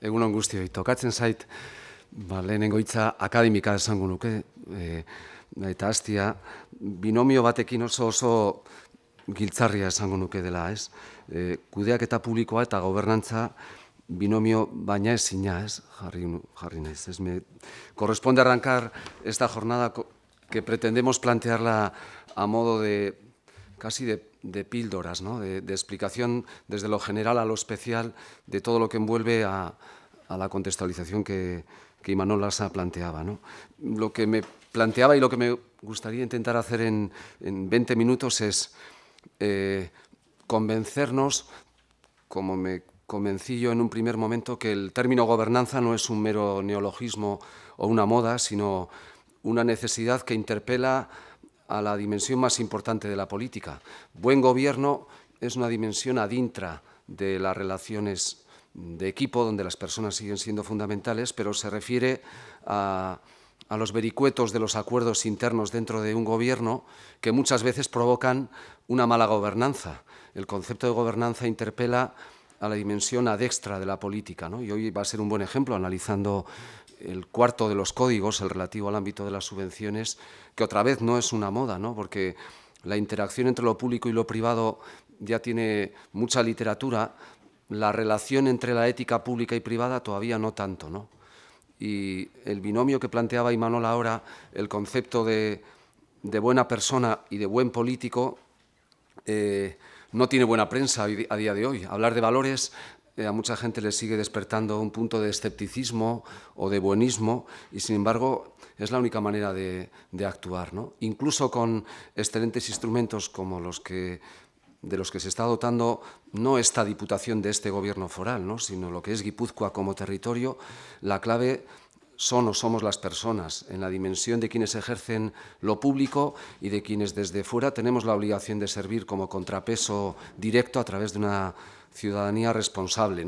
egun on guzti tokatzen zait, ba, lehenengo hitza akademika esango nuke, e, eta hastia, binomio batekin oso oso giltzarria esango nuke dela, ez? E, kudeak eta publikoa eta gobernantza, binomio baina ez zina, ez? Jarri, jarri naiz. ez? Me, korresponde arrancar esta jornada que pretendemos plantearla a modo de, casi de de píldoras, ¿no? de, explicación desde lo general a lo especial de todo lo que envuelve a, la contextualización que, que Imanol planteaba. Lo que me planteaba y lo que me gustaría intentar hacer en, en 20 minutos es eh, convencernos, como me convencí yo en un primer momento, que el término gobernanza no es un mero neologismo o una moda, sino una necesidad que interpela a la dimensión más importante de la política. Buen gobierno es una dimensión adintra de las relaciones de equipo, donde las personas siguen siendo fundamentales, pero se refiere a, los vericuetos de los acuerdos internos dentro de un gobierno que muchas veces provocan una mala gobernanza. El concepto de gobernanza interpela a la dimensión extra de la política, ¿no? y hoy va a ser un buen ejemplo analizando el cuarto de los códigos, el relativo al ámbito de las subvenciones, que otra vez no es una moda, ¿no? porque la interacción entre lo público y lo privado ya tiene mucha literatura, la relación entre la ética pública y privada todavía no tanto. ¿no? Y el binomio que planteaba Imanol ahora, el concepto de, buena persona y de buen político, eh, no tiene buena prensa a día de hoy. Hablar de valores eh, a mucha gente le sigue despertando un punto de escepticismo o de buenismo y sin embargo es la única manera de, de actuar. ¿no? Incluso con excelentes instrumentos como los que de los que se está dotando no esta diputación de este gobierno foral, ¿no? sino lo que es Guipúzcoa como territorio, la clave son o somos las personas, en la dimensión de quienes ejercen lo público y de quienes desde fuera tenemos la obligación de servir como contrapeso directo a través de una ciudadanía responsable.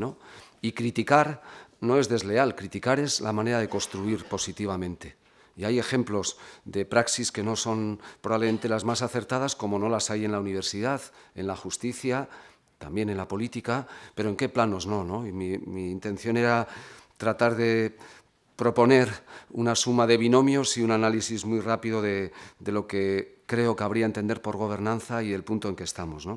Y criticar no es desleal, criticar es la manera de construir positivamente. Y hay ejemplos de praxis que no son probablemente las más acertadas, como no las hay en la universidad, en la justicia, también en la política, pero en qué planos no. Y mi intención era tratar de proponer una suma de binomios y un análisis muy rápido de, lo que creo que habría entender por gobernanza y el punto en que estamos.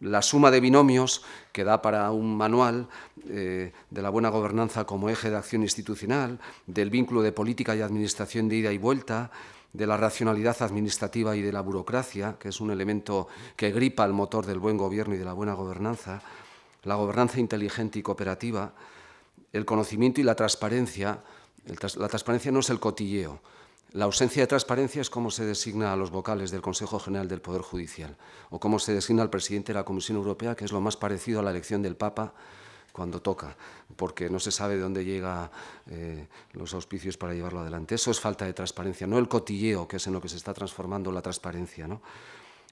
la suma de binomios que da para un manual eh, de la buena gobernanza como eje de acción institucional, del vínculo de política y administración de ida y vuelta, de la racionalidad administrativa y de la burocracia, que es un elemento que gripa el motor del buen gobierno y de la buena gobernanza, la gobernanza inteligente y cooperativa, el conocimiento y la transparencia, la transparencia no es el cotilleo. La ausencia de transparencia es cómo se designa a los vocales del Consejo General del Poder Judicial o cómo se designa al presidente de la Comisión Europea, que es lo más parecido a la elección del Papa cuando toca, porque no se sabe de dónde llegan eh, los auspicios para llevarlo adelante. Eso es falta de transparencia, no el cotilleo, que es en lo que se está transformando la transparencia.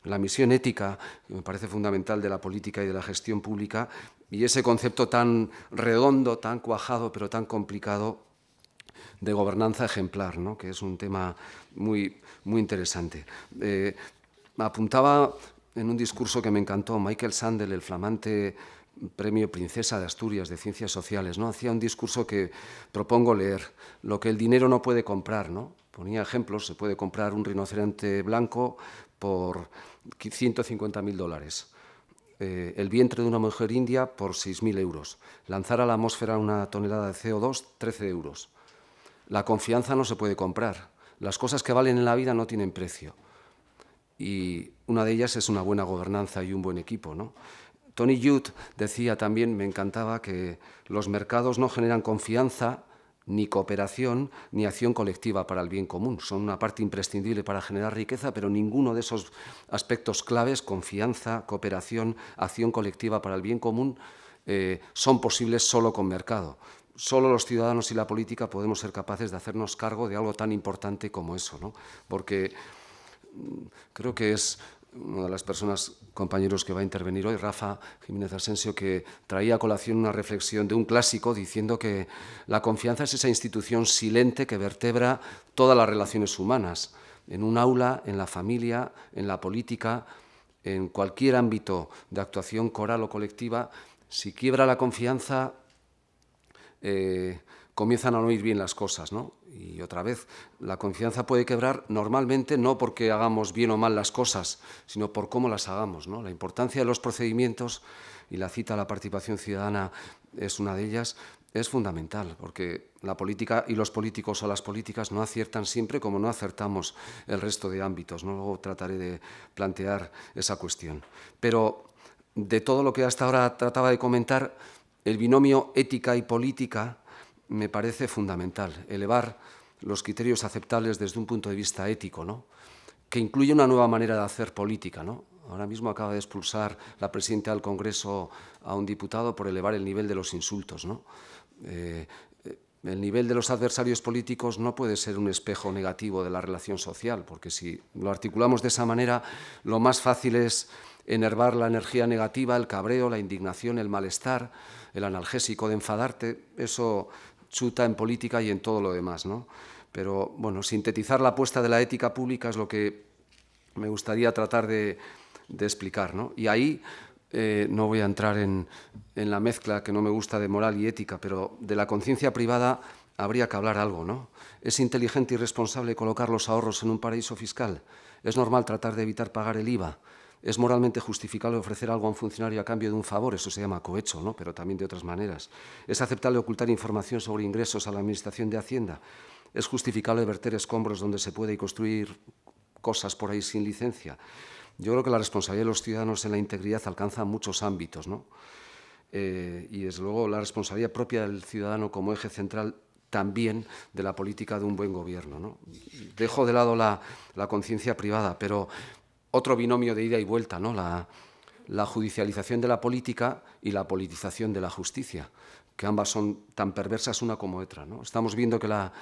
La misión ética que me parece fundamental de la política y de la gestión pública y ese concepto tan redondo, tan cuajado, pero tan complicado de gobernanza ejemplar, ¿no? que es un tema muy, muy interesante. Eh, apuntaba en un discurso que me encantó Michael Sandel, el flamante premio Princesa de Asturias de Ciencias Sociales, ¿no? hacía un discurso que propongo leer, lo que el dinero no puede comprar. ¿no? Ponía ejemplos, se puede comprar un rinoceronte blanco por 150.000 dólares. Eh, el vientre de una mujer india por 6.000 euros, lanzar a la atmósfera una tonelada de CO2, 13 euros, la confianza no se puede comprar. Las cosas que valen en la vida no tienen precio. Y una de ellas es una buena gobernanza y un buen equipo. ¿no? Tony Youth decía también, me encantaba, que los mercados no generan confianza, ni cooperación, ni acción colectiva para el bien común. Son una parte imprescindible para generar riqueza, pero ninguno de esos aspectos claves, confianza, cooperación, acción colectiva para el bien común, eh, son posibles solo con mercado solo los ciudadanos y la política podemos ser capaces de hacernos cargo de algo tan importante como eso, Porque mm, creo que es una de las personas, compañeros que va a intervenir hoy, Rafa Jiménez Asensio, que traía a colación una reflexión de un clásico diciendo que la confianza es esa institución silente que vertebra todas las relaciones humanas, en un aula, en la familia, en la política, en cualquier ámbito de actuación coral o colectiva. Si quiebra la confianza, eh, comienzan a no ir bien las cosas, ¿no? Y otra vez, la confianza puede quebrar normalmente no porque hagamos bien o mal las cosas, sino por cómo las hagamos, ¿no? La importancia de los procedimientos, y la cita a la participación ciudadana es una de ellas, es fundamental, porque la política y los políticos o las políticas no aciertan siempre como no acertamos el resto de ámbitos. ¿no? Luego trataré de plantear esa cuestión. Pero de todo lo que hasta ahora trataba de comentar, el binomio ética y política me parece fundamental, elevar los criterios aceptables desde un punto de vista ético, ¿no? que incluye una nueva manera de hacer política. Ahora mismo acaba de expulsar la presidenta del Congreso a un diputado por elevar el nivel de los insultos. ¿no? Eh, eh, el nivel de los adversarios políticos no puede ser un espejo negativo de la relación social, porque si lo articulamos de esa manera, lo más fácil es enervar la energía negativa, el cabreo, la indignación, el malestar, el analgésico de enfadarte, eso chuta en política y en todo lo demás, ¿no? Pero bueno, sintetizar la apuesta de la ética pública es lo que me gustaría tratar de, explicar, ¿no? Y ahí eh, no voy a entrar en, en, la mezcla que no me gusta de moral y ética, pero de la conciencia privada habría que hablar algo, ¿no? Es inteligente y responsable colocar los ahorros en un paraíso fiscal. Es normal tratar de evitar pagar el IVA es moralmente justificable ofrecer algo a un funcionario a cambio de un favor, eso se llama cohecho, ¿no? pero también de otras maneras. Es aceptable ocultar información sobre ingresos a la Administración de Hacienda. Es justificable verter escombros donde se puede y construir cosas por ahí sin licencia. Yo creo que la responsabilidad de los ciudadanos en la integridad alcanza muchos ámbitos, ¿no? Eh, y desde luego la responsabilidad propia del ciudadano como eje central también de la política de un buen gobierno. Dejo de lado la conciencia privada, pero otro binomio de ida y vuelta, ¿no? La, la judicialización de la política y la politización de la justicia, que ambas son tan perversas una como otra. ¿no? Estamos viendo que la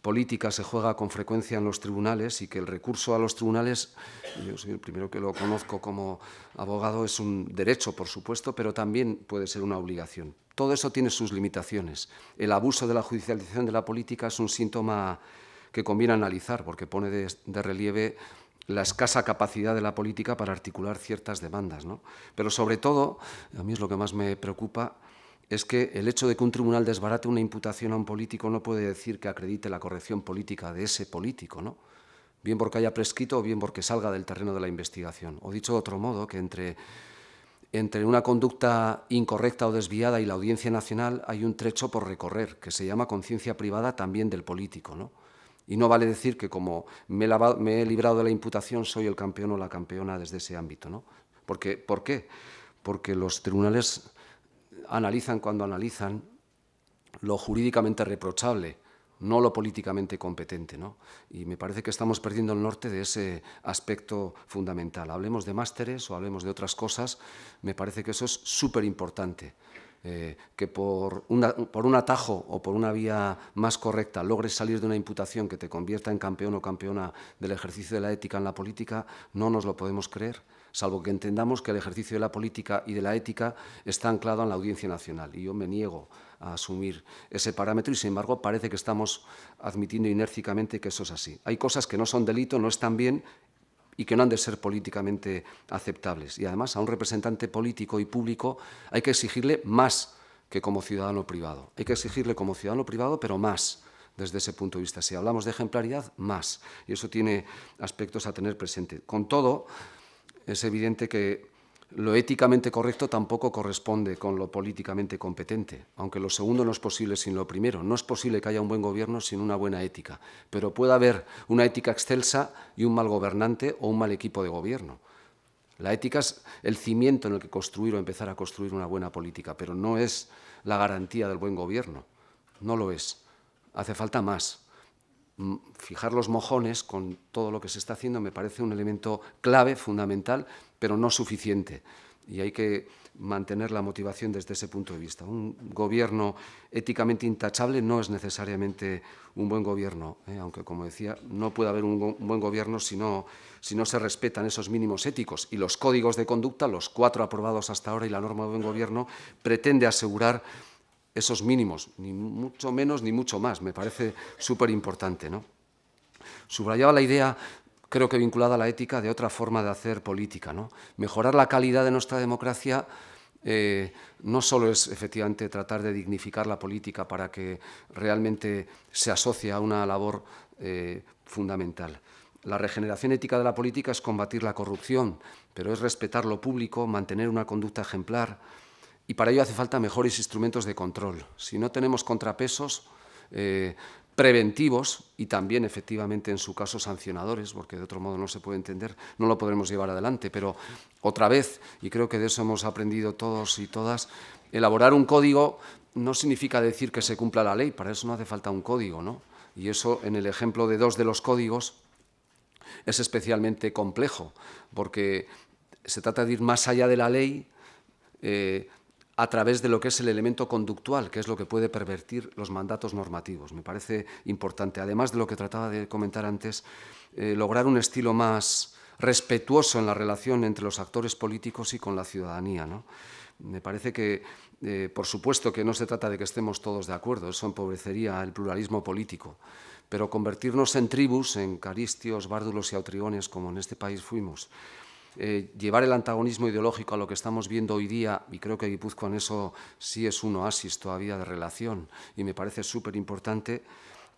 política se juega con frecuencia en los tribunales y que el recurso a los tribunales, yo soy el primero que lo conozco como abogado, es un derecho, por supuesto, pero también puede ser una obligación. Todo eso tiene sus limitaciones. El abuso de la judicialización de la política es un síntoma que conviene analizar porque pone de relieve la escasa capacidad de la política para articular ciertas demandas. ¿no? Pero sobre todo, a mí es lo que más me preocupa, es que el hecho de que un tribunal desbarate una imputación a un político no puede decir que acredite la corrección política de ese político, ¿no? bien porque haya prescrito o bien porque salga del terreno de la investigación. O dicho de otro modo, que entre, entre una conducta incorrecta o desviada y la audiencia nacional hay un trecho por recorrer, que se llama conciencia privada también del político. ¿no? Y no vale decir que como me he, librado de la imputación soy el campeón o la campeona desde ese ámbito. ¿no? Porque, ¿Por qué? Porque los tribunales analizan cuando analizan lo jurídicamente reprochable, no lo políticamente competente. Y me parece que estamos perdiendo el norte de ese aspecto fundamental. Hablemos de másteres o hablemos de otras cosas, me parece que eso es súper importante. Eh, que por, un atajo o por una vía más correcta logres salir de una imputación que te convierta en campeón o campeona del ejercicio de la ética en la política, no nos lo podemos creer, salvo que entendamos que el ejercicio de la política y de la ética está anclado en la Audiencia Nacional. Y yo me niego a asumir ese parámetro y, sin embargo, parece que estamos admitiendo inércicamente que eso es así. Hay cosas que no son delito, no están bien y que no han de ser políticamente aceptables. Y además a un representante político y público hay que exigirle más que como ciudadano privado. Hay que exigirle como ciudadano privado, pero más desde ese punto de vista. Si hablamos de ejemplaridad, más. Y eso tiene aspectos a tener presente. Con todo, es evidente que lo éticamente correcto tampoco corresponde con lo políticamente competente, aunque lo segundo no es posible sin lo primero. No es posible que haya un buen gobierno sin una buena ética, pero puede haber una ética excelsa y un mal gobernante o un mal equipo de gobierno. La ética es el cimiento en el que construir o empezar a construir una buena política, pero no es la garantía del buen gobierno. No lo es. Hace falta más. Mm, fijar los mojones con todo lo que se está haciendo me parece un elemento clave, fundamental, pero no suficiente. Y hay que mantener la motivación desde ese punto de vista. Un gobierno éticamente intachable no es necesariamente un buen gobierno, ¿eh? aunque, como decía, no puede haber un, buen gobierno si no, si no, se respetan esos mínimos éticos. Y los códigos de conducta, los cuatro aprobados hasta ahora y la norma de buen gobierno, pretende asegurar esos mínimos, ni mucho menos ni mucho más. Me parece súper importante. ¿no? Subrayaba la idea creo que vinculada a la ética, de otra forma de hacer política. Mejorar la calidad de nuestra democracia eh, no solo es efectivamente tratar de dignificar la política para que realmente se asocie a una labor eh, fundamental. La regeneración ética de la política es combatir la corrupción, pero es respetar lo público, mantener una conducta ejemplar, y para ello hace falta mejores instrumentos de control. Si no tenemos contrapesos, eh, preventivos y también efectivamente en su caso sancionadores, porque de otro modo no se puede entender, no lo podremos llevar adelante, pero otra vez, y creo que de eso hemos aprendido todos y todas, elaborar un código no significa decir que se cumpla la ley, para eso no hace falta un código, ¿no? Y eso en el ejemplo de dos de los códigos es especialmente complejo, porque se trata de ir más allá de la ley, eh, a través de lo que es el elemento conductual, que es lo que puede pervertir los mandatos normativos. Me parece importante, además de lo que trataba de comentar antes, eh, lograr un estilo más respetuoso en la relación entre los actores políticos y con la ciudadanía. ¿no? Me parece que, eh, por supuesto, que no se trata de que estemos todos de acuerdo, eso empobrecería el pluralismo político, pero convertirnos en tribus, en caristios, bárdulos y autriones, como en este país fuimos, eh, llevar el antagonismo ideológico a lo que estamos viendo hoy día, y creo que Guipúzcoa en eso sí es un oasis todavía de relación, y me parece súper importante,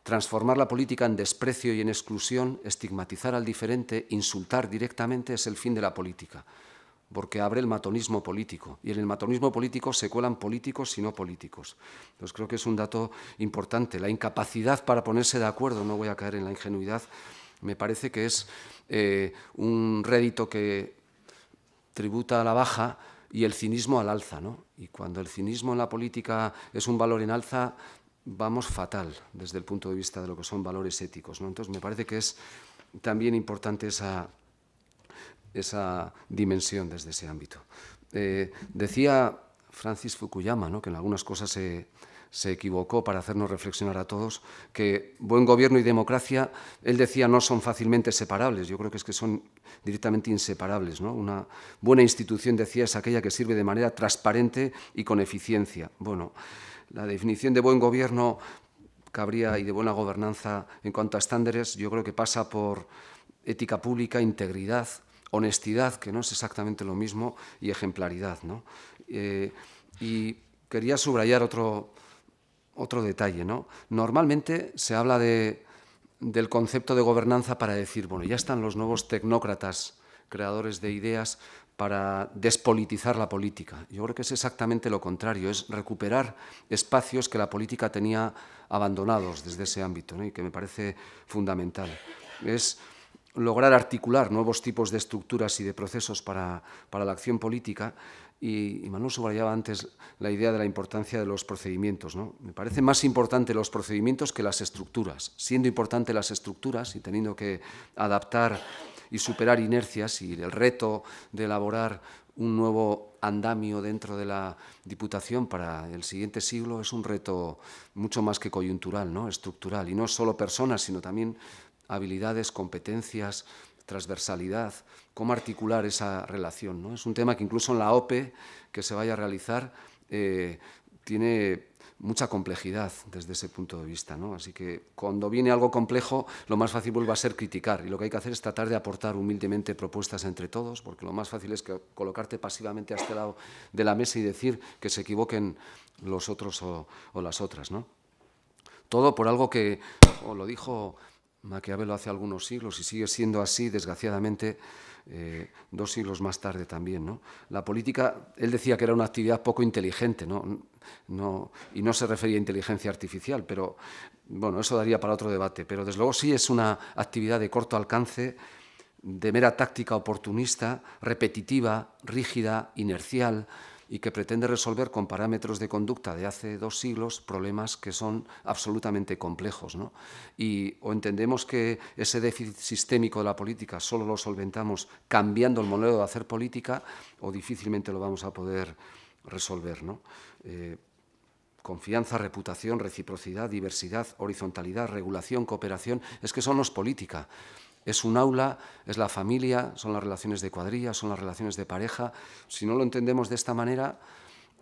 transformar la política en desprecio y en exclusión, estigmatizar al diferente, insultar directamente es el fin de la política, porque abre el matonismo político, y en el matonismo político se cuelan políticos y no políticos. Entonces creo que es un dato importante, la incapacidad para ponerse de acuerdo, no voy a caer en la ingenuidad, me parece que es eh, un rédito que tributa a la baja y el cinismo al alza. Y cuando el cinismo en la política es un valor en alza, vamos fatal desde el punto de vista de lo que son valores éticos. ¿no? Entonces, me parece que es también importante esa, esa dimensión desde ese ámbito. Eh, decía Francis Fukuyama que en algunas cosas se se equivocó para hacernos reflexionar a todos, que buen gobierno y democracia, él decía, no son fácilmente separables. Yo creo que es que son directamente inseparables. Una buena institución, decía, es aquella que sirve de manera transparente y con eficiencia. Bueno, la definición de buen gobierno cabría y de buena gobernanza en cuanto a estándares, yo creo que pasa por ética pública, integridad, honestidad, que no es exactamente lo mismo, y ejemplaridad. ¿no? Eh, y quería subrayar otro otro detalle, ¿no? Normalmente se habla del concepto de gobernanza para decir, bueno, ya están los nuevos tecnócratas, creadores de ideas para despolitizar la política. Yo creo que es exactamente lo contrario, es recuperar espacios que la política tenía abandonados desde ese ámbito, y que me parece fundamental. Es lograr articular nuevos tipos de estructuras y de procesos para, para la acción política y, Manuel subrayaba antes la idea de la importancia de los procedimientos. ¿no? Me parece más importante los procedimientos que las estructuras, siendo importante las estructuras y teniendo que adaptar y superar inercias y el reto de elaborar un nuevo andamio dentro de la Diputación para el siguiente siglo es un reto mucho más que coyuntural, ¿no? estructural, y no solo personas, sino también habilidades, competencias, transversalidad, cómo articular esa relación. ¿no? Es un tema que incluso en la OPE que se vaya a realizar eh, tiene mucha complejidad desde ese punto de vista. ¿no? Así que cuando viene algo complejo, lo más fácil vuelve a ser criticar. Y lo que hay que hacer es tratar de aportar humildemente propuestas entre todos, porque lo más fácil es colocarte pasivamente a este lado de la mesa y decir que se equivoquen los otros o, las otras. ¿no? Todo por algo que, o lo dijo Maquiavelo hace algunos siglos y sigue siendo así, desgraciadamente, eh, dos siglos más tarde también. La política, él decía que era una actividad poco inteligente, y no se refería a inteligencia artificial, pero bueno, eso daría para otro debate. Pero desde luego sí es una actividad de corto alcance, de mera táctica oportunista, repetitiva, rígida, inercial y que pretende resolver con parámetros de conducta de hace dos siglos problemas que son absolutamente complejos. Y o entendemos que ese déficit sistémico de la política solo lo solventamos cambiando el modelo de hacer política o difícilmente lo vamos a poder resolver. Eh, confianza, reputación, reciprocidad, diversidad, horizontalidad, regulación, cooperación, es que eso no es política es un aula, es la familia, son las relaciones de cuadrilla, son las relaciones de pareja. Si no lo entendemos de esta manera,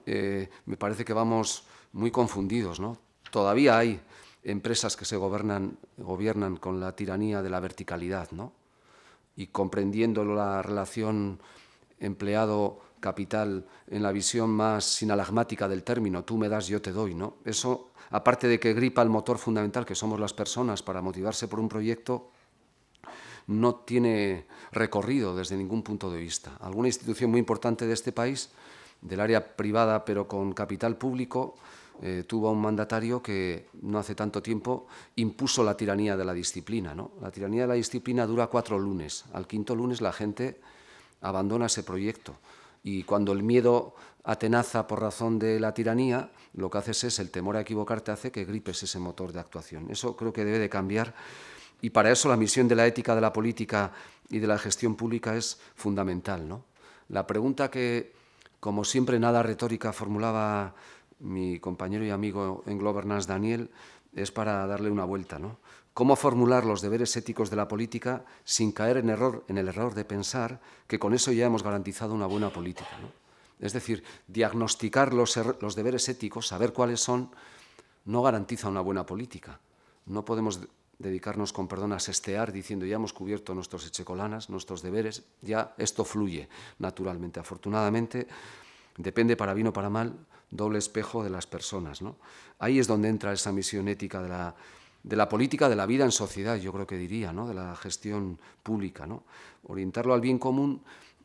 eh, me parece que vamos muy confundidos. ¿no? Todavía hay empresas que se gobiernan con la tiranía de la verticalidad ¿no? y comprendiéndolo la relación empleado capital en la visión más sinalagmática del término, tú me das, yo te doy, ¿no? Eso, aparte de que gripa el motor fundamental que somos las personas para motivarse por un proyecto, no tiene recorrido desde ningún punto de vista. Alguna institución muy importante de este país, del área privada pero con capital público, eh, tuvo a un mandatario que no hace tanto tiempo impuso la tiranía de la disciplina. ¿no? La tiranía de la disciplina dura cuatro lunes. Al quinto lunes la gente abandona ese proyecto. Y cuando el miedo atenaza por razón de la tiranía, lo que haces es el temor a equivocarte hace que gripes ese motor de actuación. Eso creo que debe de cambiar y para eso la misión de la ética de la política y de la gestión pública es fundamental. ¿no? La pregunta que, como siempre, nada retórica formulaba mi compañero y amigo en Governance, Daniel, es para darle una vuelta. ¿no? ¿Cómo formular los deberes éticos de la política sin caer en, error, en el error de pensar que con eso ya hemos garantizado una buena política? Es decir, diagnosticar los, er, los deberes éticos, saber cuáles son, no garantiza una buena política. No podemos dedicarnos con perdón a sestear diciendo ya hemos cubierto nuestros echecolanas, nuestros deberes, ya esto fluye naturalmente. Afortunadamente, depende para bien o para mal, doble espejo de las personas. ¿no? Ahí es donde entra esa misión ética de la, de la política de la vida en sociedad, yo creo que diría, ¿no? de la gestión pública. ¿no? Orientarlo al bien común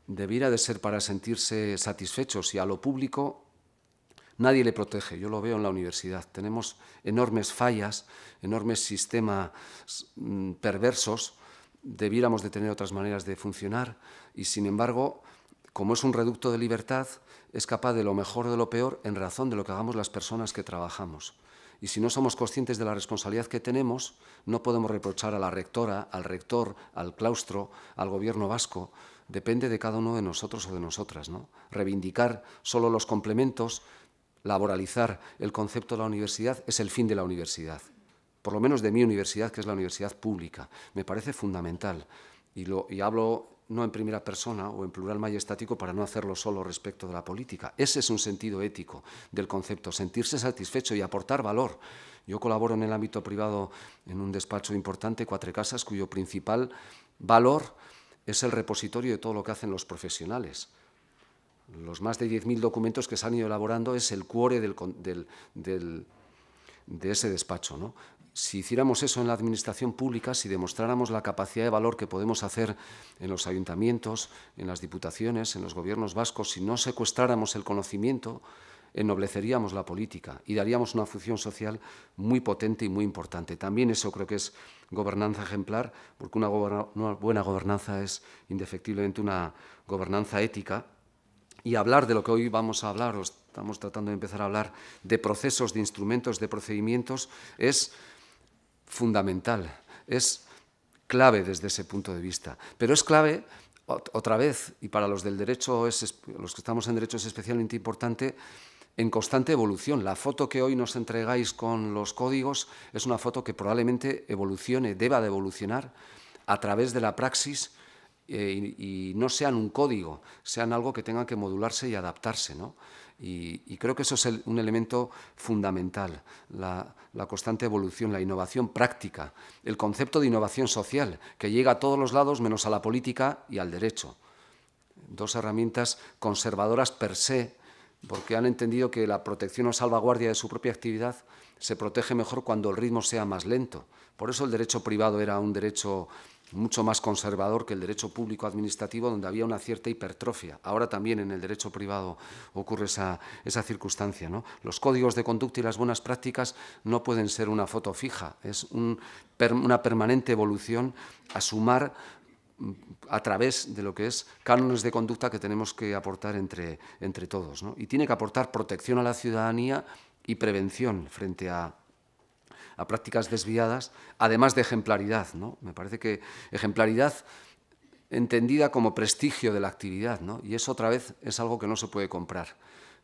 debiera de ser para sentirse satisfechos y a lo público nadie le protege. Yo lo veo en la universidad. Tenemos enormes fallas, enormes sistemas mm, perversos. Debiéramos de tener otras maneras de funcionar y, sin embargo, como es un reducto de libertad, es capaz de lo mejor o de lo peor en razón de lo que hagamos las personas que trabajamos. Y si no somos conscientes de la responsabilidad que tenemos, no podemos reprochar a la rectora, al rector, al claustro, al gobierno vasco. Depende de cada uno de nosotros o de nosotras. ¿no? Reivindicar solo los complementos laboralizar el concepto de la universidad es el fin de la universidad, por lo menos de mi universidad, que es la universidad pública. Me parece fundamental y, y hablo no en primera persona o en plural majestático para no hacerlo solo respecto de la política. Ese es un sentido ético del concepto, sentirse satisfecho y aportar valor. Yo colaboro en el ámbito privado en un despacho importante, Cuatro Casas, cuyo principal valor es el repositorio de todo lo que hacen los profesionales los más de 10.000 documentos que se han ido elaborando es el cuore de ese despacho. Si hiciéramos eso en la administración pública, si demostráramos la capacidad de valor que podemos hacer en los ayuntamientos, en las diputaciones, en los gobiernos vascos, si no secuestráramos el conocimiento, ennobleceríamos la política y daríamos una función social muy potente y muy importante. También eso creo que es gobernanza ejemplar, porque una buena gobernanza es indefectiblemente una gobernanza ética y hablar de lo que hoy vamos a hablar, o estamos tratando de empezar a hablar, de procesos, de instrumentos, de procedimientos, es fundamental, es clave desde ese punto de vista. Pero es clave, otra vez, y para los del derecho, es, los que estamos en derecho es especialmente importante, en constante evolución. La foto que hoy nos entregáis con los códigos es una foto que probablemente evolucione, deba de evolucionar a través de la praxis eh, y, no sean un código, sean algo que tengan que modularse y adaptarse. Y, creo que eso es un elemento fundamental, la, la, constante evolución, la innovación práctica, el concepto de innovación social, que llega a todos los lados menos a la política y al derecho. Dos herramientas conservadoras per se, porque han entendido que la protección o salvaguardia de su propia actividad se protege mejor cuando el ritmo sea más lento. Por eso el derecho privado era un derecho mucho más conservador que el derecho público administrativo, donde había una cierta hipertrofia. Ahora también en el derecho privado ocurre esa, circunstancia. ¿no? Los códigos de conducta y las buenas prácticas no pueden ser una foto fija, es una permanente evolución a sumar mm, a través de lo que es cánones de conducta que tenemos que aportar entre, entre todos. Y tiene que aportar protección a la ciudadanía y prevención frente a a prácticas desviadas, además de ejemplaridad. ¿no? Me parece que ejemplaridad entendida como prestigio de la actividad, ¿no? y eso otra vez es algo que no se puede comprar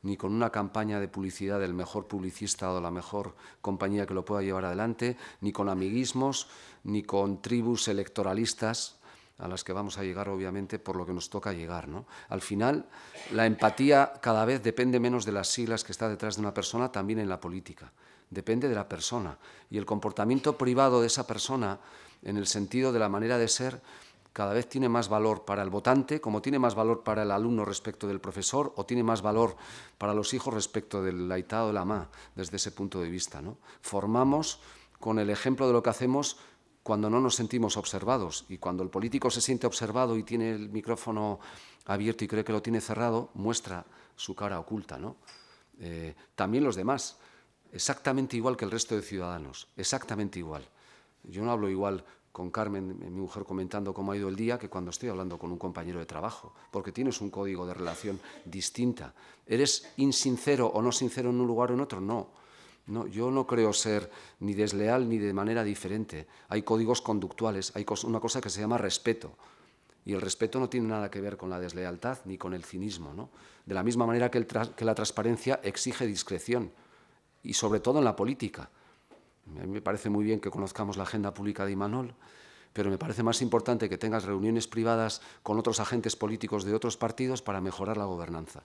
ni con una campaña de publicidad del mejor publicista o de la mejor compañía que lo pueda llevar adelante, ni con amiguismos, ni con tribus electoralistas a las que vamos a llegar obviamente por lo que nos toca llegar. ¿no? Al final, la empatía cada vez depende menos de las siglas que está detrás de una persona, también en la política depende de la persona. Y el comportamiento privado de esa persona, en el sentido de la manera de ser, cada vez tiene más valor para el votante, como tiene más valor para el alumno respecto del profesor, o tiene más valor para los hijos respecto del laitado, o de la desde ese punto de vista. ¿no? Formamos con el ejemplo de lo que hacemos cuando no nos sentimos observados. Y cuando el político se siente observado y tiene el micrófono abierto y cree que lo tiene cerrado, muestra su cara oculta. ¿no? Eh, también los demás exactamente igual que el resto de ciudadanos, exactamente igual. Yo no hablo igual con Carmen, mi mujer, comentando cómo ha ido el día que cuando estoy hablando con un compañero de trabajo, porque tienes un código de relación distinta. ¿Eres insincero o no sincero en un lugar o en otro? No. No, yo no creo ser ni desleal ni de manera diferente. Hay códigos conductuales, hay una cosa que se llama respeto. Y el respeto no tiene nada que ver con la deslealtad ni con el cinismo. ¿no? De la misma manera que, que la transparencia exige discreción y sobre todo en la política. A mí me parece muy bien que conozcamos la agenda pública de Imanol, pero me parece más importante que tengas reuniones privadas con otros agentes políticos de otros partidos para mejorar la gobernanza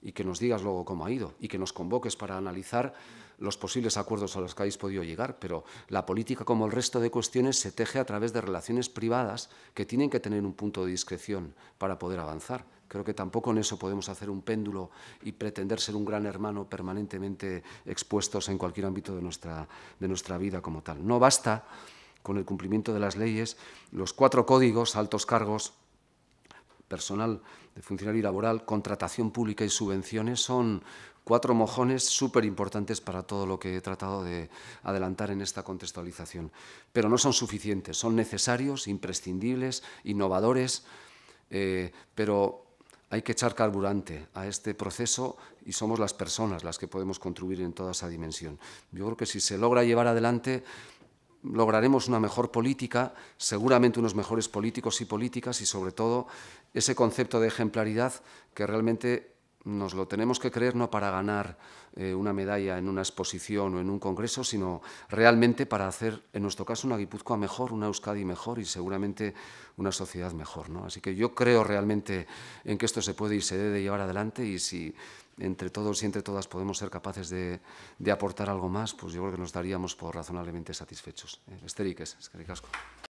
y que nos digas luego cómo ha ido y que nos convoques para analizar los posibles acuerdos a los que habéis podido llegar, pero la política, como el resto de cuestiones, se teje a través de relaciones privadas que tienen que tener un punto de discreción para poder avanzar. Creo que tampoco en eso podemos hacer un péndulo y pretender ser un gran hermano permanentemente expuestos en cualquier ámbito de nuestra, de nuestra vida como tal. No basta con el cumplimiento de las leyes, los cuatro códigos, altos cargos, personal de funcionario laboral, contratación pública y subvenciones son cuatro mojones súper importantes para todo lo que he tratado de adelantar en esta contextualización. Pero no son suficientes, son necesarios, imprescindibles, innovadores, eh, pero hay que echar carburante a este proceso y somos las personas las que podemos contribuir en toda esa dimensión. Yo creo que si se logra llevar adelante lograremos una mejor política, seguramente unos mejores políticos y políticas y sobre todo ese concepto de ejemplaridad que realmente nos lo tenemos que creer no para ganar eh, una medalla en una exposición o en un congreso, sino realmente para hacer, en nuestro caso, una Guipúzcoa mejor, una Euskadi mejor y seguramente una sociedad mejor. ¿no? Así que yo creo realmente en que esto se puede y se debe llevar adelante y si entre todos y entre todas podemos ser capaces de, aportar algo más, pues yo creo que nos daríamos por razonablemente satisfechos. Eh,